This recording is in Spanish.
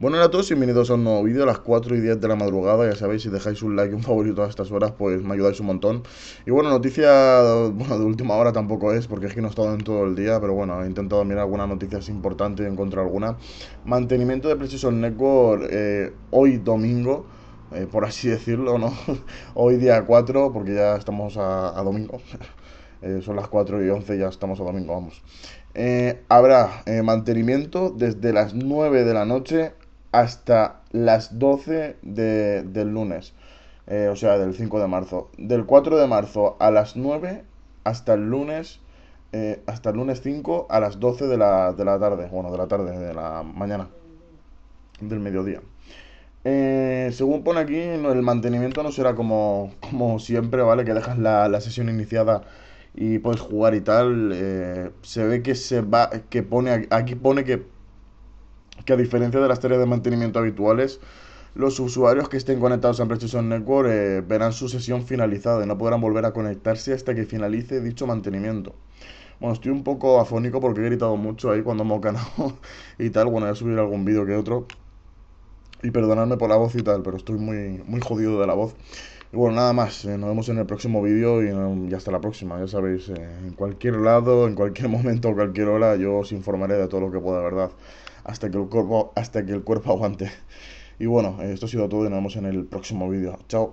Bueno, hola a todos y bienvenidos a un nuevo vídeo a las 4 y 10 de la madrugada. Ya sabéis, si dejáis un like y un favorito a estas horas, pues me ayudáis un montón. Y bueno, noticia de última hora tampoco es, porque es que no he estado en todo el día, pero bueno, he intentado mirar algunas noticias importantes y encontrar alguna. Mantenimiento de Precision Network eh, hoy domingo. Eh, por así decirlo, ¿no? hoy día 4, porque ya estamos a, domingo. Eh, son las 4 y 11, ya estamos a domingo, vamos. habrá mantenimiento desde las 9 de la noche hasta las 12 de, del lunes, eh, o sea, del 5 de marzo. Del 4 de marzo a las 9 hasta el lunes, eh, hasta el lunes 5 a las 12 de la, de la tarde, bueno, de la tarde, de la mañana, del mediodía. Eh, según pone aquí, el mantenimiento no será como, como siempre, ¿vale? Que dejas la, sesión iniciada y puedes jugar y tal. se ve que se va. que pone. Aquí pone que que a diferencia de las tareas de mantenimiento habituales, los usuarios que estén conectados a PlayStation Network eh, verán su sesión finalizada y no podrán volver a conectarse hasta que finalice dicho mantenimiento. Bueno, estoy un poco afónico porque he gritado mucho ahí cuando hemos ganado y tal. Bueno, voy a subir algún vídeo que otro. Y perdonadme por la voz y tal, pero estoy muy, muy jodido de la voz. Y bueno, nada más. Eh, nos vemos en el próximo vídeo y, hasta la próxima. Ya sabéis, eh, en cualquier lado, en cualquier momento, cualquier hora, yo os informaré de todo lo que pueda, ¿verdad? Hasta que el cuerpo, hasta que el cuerpo aguante. Y bueno, esto ha sido todo y nos vemos en el próximo vídeo. Chao.